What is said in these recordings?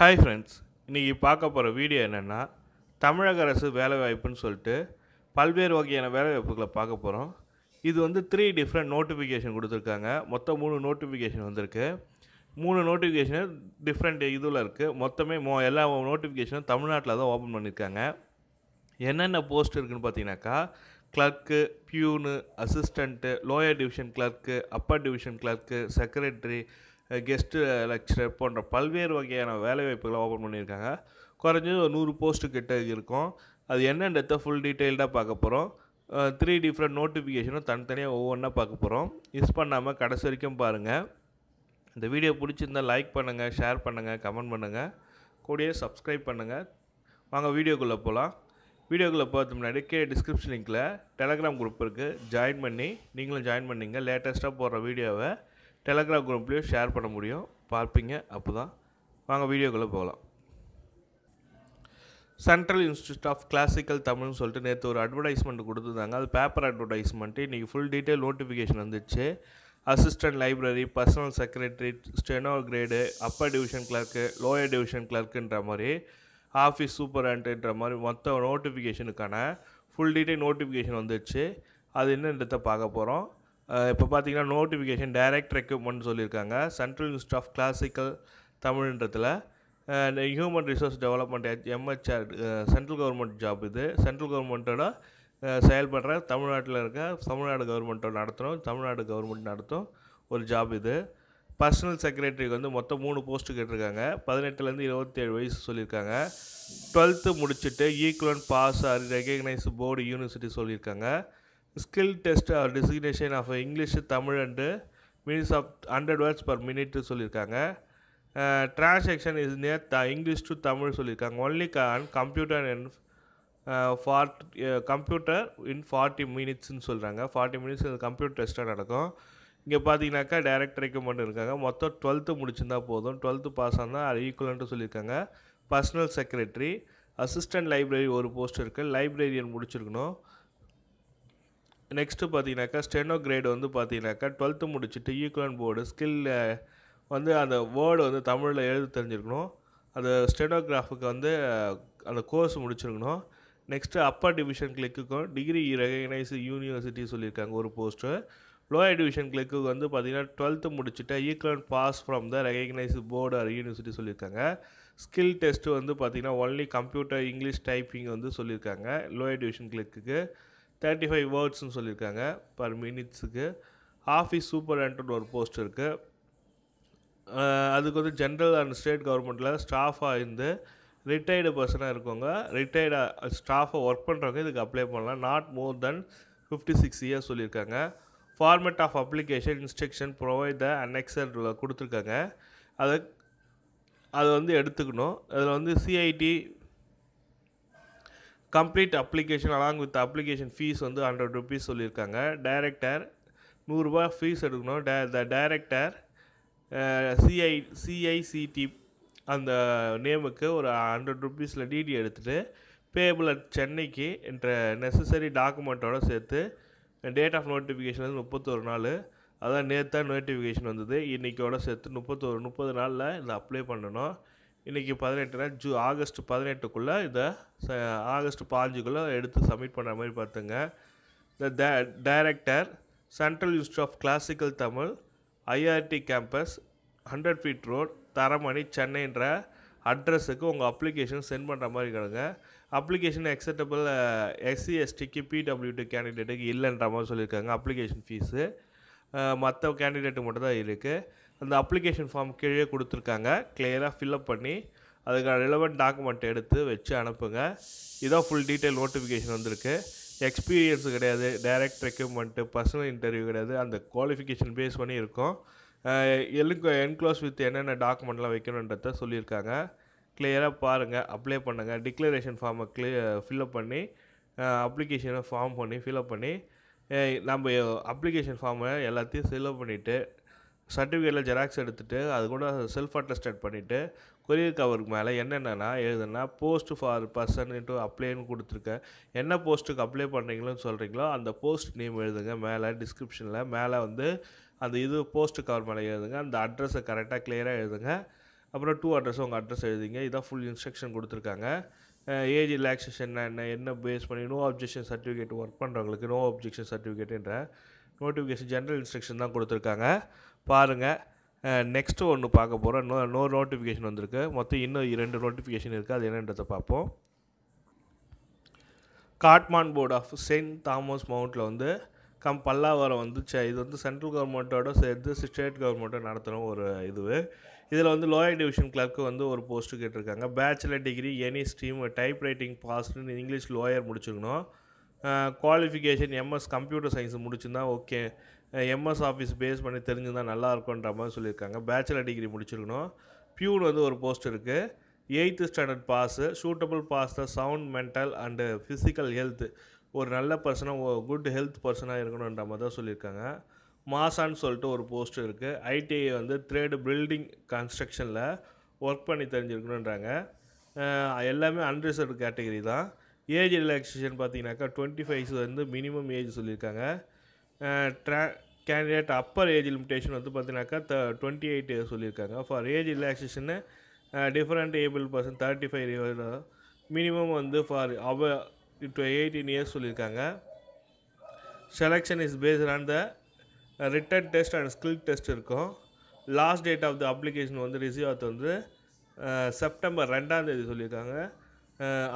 hi friends இன்றைக்கி பார்க்க போகிற வீடியோ என்னென்னா தமிழக அரசு வேலைவாய்ப்புன்னு சொல்லிட்டு பல்வேறு வகையான வேலைவாய்ப்புகளை பார்க்க போகிறோம் இது வந்து த்ரீ டிஃப்ரெண்ட் நோட்டிஃபிகேஷன் கொடுத்துருக்காங்க மொத்தம் மூணு நோட்டிஃபிகேஷன் வந்திருக்கு மூணு நோட்டிஃபிகேஷன் டிஃப்ரெண்ட் இதில் இருக்குது மொத்தமே மோ எல்லா நோட்டிஃபிகேஷனும் தமிழ்நாட்டில் தான் ஓப்பன் பண்ணியிருக்காங்க என்னென்ன போஸ்ட் இருக்குதுன்னு பார்த்தீங்கன்னாக்கா clerk peon assistant lower division clerk upper division clerk secretary guest lecturer போன்ற பல்வேறு வகையான வேலைவாய்ப்புகளை ஓப்பன் பண்ணியிருக்காங்க குறைஞ்சது ஒரு நூறு போஸ்ட்டு கிட்ட இருக்கும் அது என்னன்றத ஃபுல் டீட்டெயில்டாக பார்க்க போகிறோம் த்ரீ டிஃப்ரெண்ட் நோட்டிஃபிகேஷனும் தனித்தனியாக ஒவ்வொன்றா பார்க்க போகிறோம் மிஸ் பண்ணாமல் கடைசி வரைக்கும் பாருங்கள் இந்த வீடியோ பிடிச்சிருந்தால் லைக் பண்ணுங்கள் ஷேர் பண்ணுங்கள் கமெண்ட் பண்ணுங்கள் கூடயே சப்ஸ்கிரைப் பண்ணுங்கள் வாங்க வீடியோக்குள்ளே போகலாம் வீடியோக்குள்ளே பார்த்து முன்னாடி கே டிஸ்கிரிப்ஷன் லிங்கில் டெலகிராம் குரூப் இருக்குது ஜாயின் பண்ணி நீங்களும் ஜாயின் பண்ணிங்க லேட்டஸ்ட்டாக போடுற வீடியோவை டெலகிராம் குரூப்லேயும் ஷேர் பண்ண முடியும் பார்ப்பீங்க அப்போ தான் வாங்க வீடியோக்குள்ளே போகலாம் சென்ட்ரல் இன்ஸ்டியூட் ஆஃப் கிளாசிக்கல் தமிழ்னு சொல்லிட்டு நேற்று ஒரு அட்வர்டைஸ்மெண்ட் கொடுத்துருந்தாங்க அது பேப்பர் அட்வர்டைஸ்மெண்ட்டு இன்றைக்கி ஃபுல் டீட்டெயில் நோட்டிஃபிகேஷன் வந்துச்சு assistant library personal secretary steno grade upper division clerk lower division கிளர்க்குன்ற மாதிரி ஆஃபீஸ் சூப்பரண்ட்டுன்ற மாதிரி மொத்த நோட்டிஃபிகேஷனுக்கான ஃபுல் டீட்டெயில் நோட்டிஃபிகேஷன் வந்துச்சு அது என்னன்றத பார்க்க போகிறோம் இப்போ பார்த்தீங்கன்னா நோட்டிஃபிகேஷன் டைரக்ட் ரெக்யூப்மெண்ட் சொல்லியிருக்காங்க சென்ட்ரல் இன்ஸ்ட் ஆஃப் கிளாசிக்கல் தமிழ்ன்றத்தில் human resource development MHR central government job இது சென்ட்ரல் கவர்மெண்ட்டோட செயல்படுற தமிழ்நாட்டில் இருக்க தமிழ்நாடு கவர்மெண்ட்டோட நடத்தணும் தமிழ்நாடு கவர்மெண்ட் நடத்தும் ஒரு ஜாப் இது பர்சனல் செக்ரட்டரிக்கு வந்து மொத்தம் மூணு போஸ்ட்டு கேட்டிருக்காங்க பதினெட்டுலேருந்து இருபத்தேழு வயசு சொல்லியிருக்காங்க டுவெல்த்து முடிச்சுட்டு equivalent pass or recognise board university சொல்லியிருக்காங்க skill test or designation of English Tamil and minutes of hundred words per minute சொல்லியிருக்காங்க transaction is near the English to Tamil சொல்லியிருக்காங்க only can computer and for computer in forty மினிட்ஸ்னு சொல்கிறாங்க forty minutes computer டெஸ்ட்டாக நடக்கும் இங்கே பார்த்தீங்கன்னாக்கா direct மட்டும் இருக்காங்க மொத்தம் டுவெல்த்து முடிச்சிருந்தா போதும் டுவெல்த்து பாஸ் ஆனால் அது ஈக்குவலன்ட்டு சொல்லியிருக்காங்க பர்சனல் செக்ரட்டரி அசிஸ்டன்ட் லைப்ரரி ஒரு போஸ்ட் இருக்குது லைப்ரரியன் முடிச்சிருக்கணும் நெக்ஸ்ட்டு பார்த்தீங்கனாக்கா ஸ்டெனோ கிரேடு வந்து பார்த்தீங்கனாக்கா டுவெல்த்து முடிச்சுட்டு ஈக்குவலன் போர்டு ஸ்கில்ல வந்து அந்த வேர்டு வந்து தமிழில் எழுத தெரிஞ்சிருக்கணும் அந்த ஸ்டெனோகிராஃபுக்கு வந்து அந்த கோர்ஸ் முடிச்சிருக்கணும் நெக்ஸ்ட்டு அப்பர் டிவிஷன் கிளிக்குக்கும் டிகிரி ரெகனைஸ் யூனிவர்சிட்டி சொல்லியிருக்காங்க ஒரு போஸ்ட்டு லோயர் டிவிஷன் கிளிக்கு வந்து பார்த்திங்கன்னா டுவெல்த்து முடிச்சுட்டு equivalent pass from the recognise board or university சொல்லியிருக்காங்க ஸ்கில் டெஸ்ட்டு வந்து பார்த்திங்கன்னா ஒன்லி கம்ப்யூட்டர் இங்கிலீஷ் டைப்பிங் வந்து சொல்லியிருக்காங்க lower division clerk thirty five வேர்ட்ஸ்னு சொல்லியிருக்காங்க பர் மினிட்ஸுக்கு ஆஃபீஸ் சூப்பர் ஆண்டன்ட் ஒரு போஸ்ட் இருக்குது அதுக்கு வந்து ஜென்ரல் அண்ட் ஸ்டேட் கவர்மெண்ட்டில் ஸ்டாஃபாக இருந்து ரிட்டையர்டு பர்சனாக இருக்கவங்க ரிட்டையர்டாக ஸ்டாஃபாக ஒர்க் பண்ணுறவங்க இதுக்கு அப்ளை பண்ணலாம் not more than fifty six years சொல்லியிருக்காங்க format of application instruction provide the அன்எக்சரில் கொடுத்துருக்காங்க அதை அதை வந்து எடுத்துக்கணும் அதில் வந்து CIT complete application along with application fees வந்து ஹண்ட்ரட் ருபீஸ் சொல்லியிருக்காங்க டைரக்டர் நூறுரூபா ஃபீஸ் எடுக்கணும் day the director CI CICT அந்த நேமுக்கு ஒரு ஹண்ட்ரட் ருபீஸில் டிடி எடுத்துகிட்டு பேபிள் அட் சென்னைக்கு என்ற நெசசரி டாக்குமெண்ட்டோடு சேர்த்து டேட் ஆஃப் நோட்டிஃபிகேஷன் வந்து முப்பத்தொரு நாள் அதான் நேற்று தான் நோட்டிஃபிகேஷன் வந்தது இன்றைக்கோட சேர்த்து முப்பத்தொரு முப்பது நாளில் இதை அப்ளை பண்ணணும் இன்றைக்கி பதினெட்டுனா ஜூ ஆகஸ்ட் பதினெட்டுக்குள்ளே இதை ஆகஸ்ட் பாஞ்சுக்குள்ளே எடுத்து சப்மிட் பண்ணுற மாதிரி பார்த்துங்க the director central university of classical Tamil IRT campus hundred feet road Taramani சென்னைன்ற அட்ரஸுக்கு உங்கள் அப்ளிகேஷன் சென்ட் பண்ணுற மாதிரி கிடங்க அப்ளிகேஷன் அக்செப்டபிள் எஸ்சி எஸ்டிக்கு பிடபிள்யூடி கேண்டிடேட்டுக்கு இல்லைன்ற மாதிரி சொல்லியிருக்காங்க அப்ளிகேஷன் ஃபீஸு மற்ற கேண்டிடேட்டு மட்டும் தான் இருக்குது அந்த அப்ளிகேஷன் ஃபார்ம் கீழே கொடுத்துருக்காங்க கிளியராக ஃபில்அப் பண்ணி அதுக்கான ரிலவெண்ட் டாக்குமெண்ட் எடுத்து வச்சு அனுப்புங்க இதான் ஃபுல் டீட்டெயில் நோட்டிஃபிகேஷன் வந்திருக்கு எக்ஸ்பீரியன்ஸ் கிடையாது டைரக்ட் ரெக்யூப்மெண்ட்டு பர்சனல் இன்டர்வியூ கிடையாது அந்த குவாலிஃபிகேஷன் பேஸ் பண்ணி இருக்கும் எலுக்கு என்க்ளோஸ் வித் என்னென்ன டாக்குமெண்ட்லாம் வைக்கணுன்றத சொல்லியிருக்காங்க கிளியராக பாருங்கள் அப்ளை பண்ணுங்கள் டிக்ளரேஷன் ஃபார்மை கிளிய ஃபில்அப் பண்ணி அப்ளிகேஷனை ஃபார்ம் பண்ணி ஃபில்அப் பண்ணி நம்ம அப்ளிகேஷன் ஃபார்மை எல்லாத்தையும் ஃபில்அப் பண்ணிவிட்டு சர்டிஃபிகேட்டில் ஜெராக்ஸ் எடுத்துகிட்டு அது கூட செல்ஃப் அட்டஸ்டட் பண்ணிவிட்டு கொரியர் கவருக்கு மேலே என்னென்னா எழுதுனா போஸ்ட் ஃபார் பர்சன் டு அப்ளைன்னு கொடுத்துருக்கேன் என்ன போஸ்ட்டுக்கு அப்ளை பண்ணுறீங்களோன்னு சொல்கிறீங்களோ அந்த போஸ்ட் நேம் எழுதுங்க மேலே டிஸ்கிரிப்ஷனில் மேலே வந்து அந்த இது போஸ்ட்டு கவர் மேலே எழுதுங்க அந்த அட்ரஸை கரெக்டாக கிளியராக எழுதுங்க அப்புறம் டூ அட்ரஸ் உங்கள் அட்ரஸ் எழுதிங்க இதான் ஃபுல் இன்ஸ்ட்ரக்ஷன் கொடுத்துருக்காங்க ஏஜ் ரிலாக்ஸேஷன் என்ன என்ன பேஸ் பண்ணி நோ அப்ஜெக்ஷன் சர்டிஃபிகேட் ஒர்க் பண்ணுறவங்களுக்கு நோ அப்ஜெக்ஷன் சர்டிஃபிகேட்டுன்ற நோட்டிஃபிகேஷன் ஜென்ரல் இன்ஸ்ட்ரக்ஷன் தான் கொடுத்துருக்காங்க பாருங்கள் நெக்ஸ்ட்டு ஒன்று பார்க்க போகிறோம் நோ நோ நோட்டிஃபிகேஷன் வந்திருக்கு மொத்தம் இன்னும் இரண்டு நோட்டிஃபிகேஷன் இருக்குது அது என்னன்றதை பார்ப்போம் cantonment board of Saint Thomas மவுண்டில் வந்து கம் பல்லாவரம் வந்து இது வந்து சென்ட்ரல் கவர்மெண்ட்டோட சேர்த்து ஸ்டேட் கவர்மெண்ட்டோட நடத்துகிற ஒரு இது இதில் வந்து லோயர் டிவிஷன் கிளர்க்கு வந்து ஒரு போஸ்ட்டு கேட்டிருக்காங்க bachelor degree any stream type writing பாஸ்ட்னு இங்கிலீஷ் லோயர் முடிச்சுக்கணும் குவாலிஃபிகேஷன் எம்எஸ் கம்ப்யூட்டர் சயின்ஸ் முடிச்சுருந்தா ஓகே எம்எஸ் ஆஃபீஸ் பேஸ் பண்ணி தெரிஞ்சுருந்தா நல்லாயிருக்குன்ற மாதிரி சொல்லியிருக்காங்க பேச்சுலர் டிகிரி முடிச்சிருக்கணும் பியூர் வந்து ஒரு போஸ்ட் இருக்குது eighth standard pass suitable pass the sound mental and physical health ஒரு நல்ல பர்சனாக ஓ குட் ஹெல்த் பர்சனாக இருக்கணுன்ற மாதிரி தான் சொல்லியிருக்காங்க மாசான்னு சொல்லிட்டு ஒரு போஸ்ட் இருக்குது ஐடிஐ வந்து த்ரேடு பில்டிங் கன்ஸ்ட்ரக்ஷனில் ஒர்க் பண்ணி தெரிஞ்சிருக்கணுன்றாங்க எல்லாமே அன்ரிசர்வ் கேட்டகரி தான் ஏஜ் ரிலாக்ஸேஷன் பார்த்தீங்கன்னாக்கா டுவெண்ட்டி ஃபைவ்ஸ் வந்து மினிமம் ஏஜ் சொல்லியிருக்காங்க draw candidate upper age limitation வந்து பார்த்தீங்கன்னாக்கா த டுவெண்ட்டி எயிட் சொல்லியிருக்காங்க for age relaxation different able person thirty five year minimum வந்து ஃபார் அவ டு எயிட்டீன் இயர்ஸ் சொல்லியிருக்காங்க selection is based on the written test and skill test இருக்கும் last date of the application வந்து receive ஆகிறது வந்து September ரெண்டாம் தேதி சொல்லியிருக்காங்க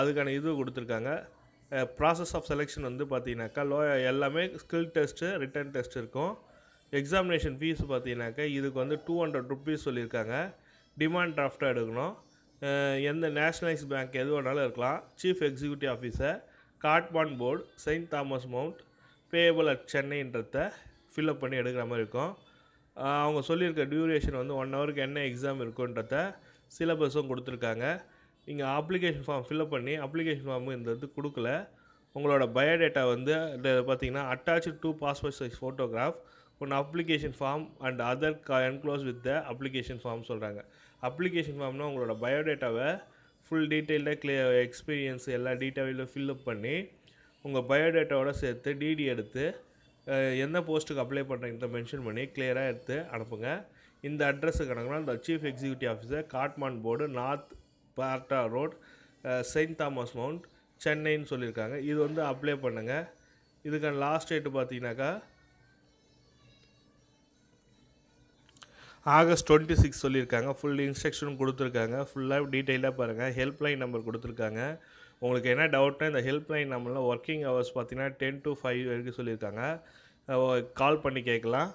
அதுக்கான இது கொடுத்துருக்காங்க ப்ராசஸ் ஆஃப் செலெக்ஷன் வந்து பார்த்தீங்கன்னாக்கா லோ எல்லாமே ஸ்கில் டெஸ்ட்டு ரிட்டன் டெஸ்ட் இருக்கும் எக்ஸாமினேஷன் ஃபீஸ் பார்த்தீங்கன்னாக்கா இதுக்கு வந்து டூ ஹண்ட்ரட் ருப்பீஸ் சொல்லியிருக்காங்க டிமாண்ட் ட்ராஃப்டாக எடுக்கணும் எந்த நேஷனலைஸ் பேங்க் எது வேணாலும் இருக்கலாம் chief executive officer cantonment board Saint Thomas Mount payable at சென்னைன்றத ஃபில்அப் பண்ணி எடுக்கிற மாதிரி இருக்கும் அவங்க சொல்லியிருக்க டியூரேஷன் வந்து ஒன் ஹவருக்கு என்ன எக்ஸாம் இருக்குன்றத சிலபஸும் கொடுத்துருக்காங்க நீங்கள் அப்ளிகேஷன் ஃபார்ம் ஃபில்அப் பண்ணி அப்ளிகேஷன் ஃபார்ம் இந்த இது கொடுக்கல உங்களோட பயோடேட்டா வந்து இந்த பார்த்தீங்கன்னா attach two passport size photograph one application form and other கா enclose with the application form சொல்கிறாங்க அப்ளிகேஷன் ஃபார்ம்னா உங்களோட பயோடேட்டாவை ஃபுல் டீட்டெயில்டாக கிளிய எக்ஸ்பீரியன்ஸ் எல்லா டீட்டெயிலும் ஃபில்அப் பண்ணி உங்கள் பயோடேட்டாவோட சேர்த்து டிடி எடுத்து எந்த போஸ்ட்டுக்கு அப்ளை பண்ணுறீங்க மென்ஷன் பண்ணி கிளியராக எடுத்து அனுப்புங்க இந்த அட்ரஸுக்கு அனுப்புனா இந்த chief executive officer cantonment board north parade road Saint Thomas Mount சென்னைன்னு சொல்லியிருக்காங்க இது வந்து அப்ளை பண்ணுங்கள் இதுக்கான லாஸ்ட் டேட்டு பார்த்தீங்கன்னாக்கா ஆகஸ்ட் டுவெண்ட்டி சிக்ஸ் சொல்லியிருக்காங்க ஃபுல் இன்ஸ்ட்ரக்ஷன் கொடுத்துருக்காங்க ஃபுல்லாக டீட்டெயிலாக பாருங்கள் ஹெல்ப்லைன் நம்பர் கொடுத்துருக்காங்க உங்களுக்கு என்ன டவுட்னா இந்த ஹெல்ப்லைன் நம்பரில் ஒர்க்கிங் ஹவர்ஸ் பார்த்தீங்கன்னா டென் டு ஃபைவ் வரைக்கும் சொல்லியிருக்காங்க கால் பண்ணி கேட்கலாம்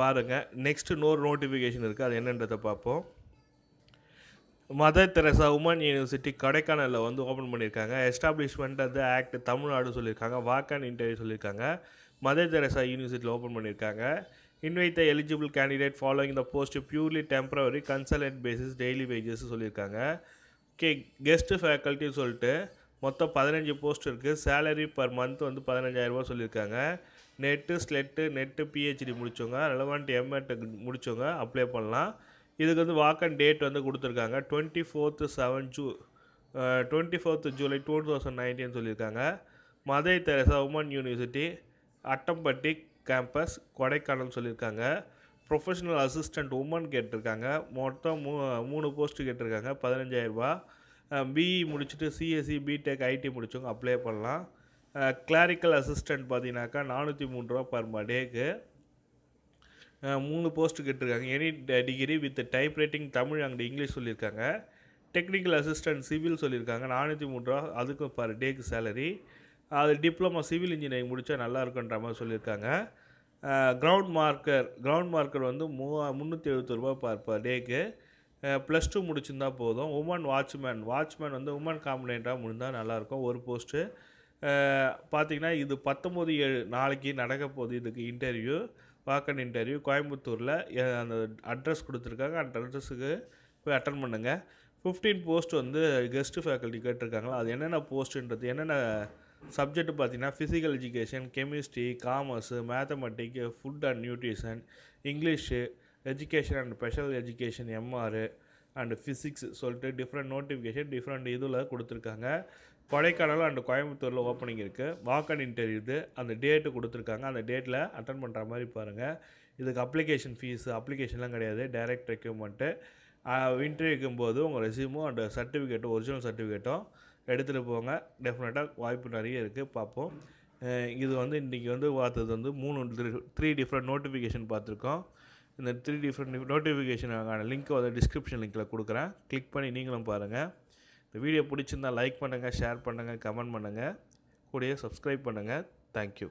பாருங்கள் நெக்ஸ்ட்டு இன்னொரு நோட்டிஃபிகேஷன் இருக்குது அது என்னன்றதை பார்ப்போம் மதர் தெரசா உமன் யூனிவர்சிட்டி கொடைக்கானலில் வந்து ஓப்பன் பண்ணியிருக்காங்க எஸ்டாப்ளிஷ்மெண்ட் அது ஆக்ட் தமிழ்நாடு சொல்லியிருக்காங்க வாக் அண்ட் இன்டர்வியூ சொல்லியிருக்காங்க மதர் தெரசா யூனிவர்சிட்டியில் ஓப்பன் பண்ணியிருக்காங்க invites the eligible candidate following the post purely temporary consultant basis daily wages சொல்லியிருக்காங்க ஓகே கெஸ்ட்டு ஃபேக்கல்ட்டின்னு சொல்லிட்டு மொத்தம் பதினஞ்சு போஸ்ட் இருக்குது சேலரி பர் மந்த் வந்து பதினஞ்சாயிரரூபா சொல்லியிருக்காங்க நெட்டு ஸ்லெட்டு நெட்டு பிஹெச்டி முடித்தவங்க ரெலவெண்ட் எம்எட்டு முடித்தவங்க அப்ளை பண்ணலாம் இதுக்கு வந்து வாக்கன் டேட் வந்து கொடுத்துருக்காங்க டுவெண்ட்டி ஃபோர்த்து செவன் ஜூ twenty fourth July two thousand nineteen சொல்லியிருக்காங்க Mother Teresa women university Attampatti campus Kodaikanal சொல்லியிருக்காங்க ப்ரொஃபஷனல் அசிஸ்டண்ட் உமன் கேட்டிருக்காங்க மொத்தம் மூ மூணு போஸ்ட்டு கேட்டிருக்காங்க பதினஞ்சாயிரரூபா பிஇ e முடிச்சுட்டு சிஎஸ்சி பிடெக் ஐடி முடிச்சவங்க அப்ளை பண்ணலாம் கிளாரிக்கல் அசிஸ்டண்ட் பார்த்தீங்கன்னாக்கா நானூற்றி மூணு ரூபா பர் டேக்கு மூணு போஸ்ட்டு கேட்டிருக்காங்க any degree with type writing Tamil அங்கே இங்கிலீஷ் சொல்லியிருக்காங்க டெக்னிக்கல் அசிஸ்டன்ட் சிவில் சொல்லியிருக்காங்க நானூற்றி மூன்றுரூவா ரூபா அதுக்கும் பர் டேக்கு சேலரி அது டிப்ளமா சிவில் இன்ஜினியரிங் முடித்தா நல்லாயிருக்குன்ற மாதிரி சொல்லியிருக்காங்க கிரவுண்ட் மார்க்கர் கிரவுண்ட் மார்க்கர் வந்து மூவா முந்நூற்றி எழுபத்தி ரூபா பர் பர் டேக்கு ப்ளஸ் டூ முடிச்சிருந்தா போதும் உமன் வாட்ச்மேன் வாட்ச்மேன் வந்து உமன் காம்பினேட்டாக முடிந்தால் நல்லாயிருக்கும் ஒரு போஸ்ட்டு பார்த்திங்கன்னா இது பத்தொம்போது ஏழு நாளைக்கு நடக்க போகுது இதுக்கு இன்டர்வியூ வாக்கன் இன்டர்வியூ கோயம்புத்தூரில் அந்த அட்ரஸ் கொடுத்துருக்காங்க அந்த அட்ரஸுக்கு போய் அட்டன் பண்ணுங்கள் ஃபிஃப்டீன் போஸ்ட் வந்து கெஸ்ட்டு ஃபேக்கல்ட்டி கேட்டிருக்காங்களா அது என்னென்ன போஸ்ட்டுன்றது என்னென்ன சப்ஜெக்ட் பார்த்தீங்கன்னா physical education chemistry commerce mathematic food and nutrition English education and special education MR and physics சொல்லிட்டு டிஃப்ரெண்ட் நோட்டிஃபிகேஷன் டிஃப்ரெண்ட் இதில் கொடுத்துருக்காங்க கொடைக்கானல் அண்டு கோயம்புத்தூரில் ஓப்பனிங் இருக்குது வாக் வாக்கன் இன்டர்வியூது அந்த டேட்டு கொடுத்துருக்காங்க அந்த டேட்டில் அட்டன் பண்ணுற மாதிரி பாருங்கள் இதுக்கு அப்ளிகேஷன் ஃபீஸு அப்ளிகேஷன்லாம் கிடையாது டைரக்ட் ரெக்யூப்மெண்ட்டு இன்டர்வியூக்கும் போது உங்கள் ரெசியூமும் அண்ட் சர்டிஃபிகேட்டும் ஒரிஜினல் சர்டிஃபிகேட்டும் எடுத்துகிட்டு போங்க டெஃபினட்டாக வாய்ப்பு நிறைய இருக்குது பார்ப்போம் இது வந்து இன்றைக்கி வந்து பார்த்தது வந்து மூணு த்ரீ டிஃப்ரெண்ட் நோட்டிஃபிகேஷன் பார்த்துருக்கோம் இந்த த்ரீ டிஃப்ரெண்ட் நோட்டிஃபிகேஷனுக்கான லிங்க்கை வந்து டிஸ்கிரிப்ஷன் லிங்க்கில் கொடுக்குறேன் கிளிக் பண்ணி நீங்களும் பாருங்கள் இந்த வீடியோ பிடிச்சிருந்தால் லைக் பண்ணுங்கள் ஷேர் பண்ணுங்கள் கமெண்ட் பண்ணுங்கள் கூடிய சப்ஸ்கிரைப் பண்ணுங்கள் தேங்க்யூ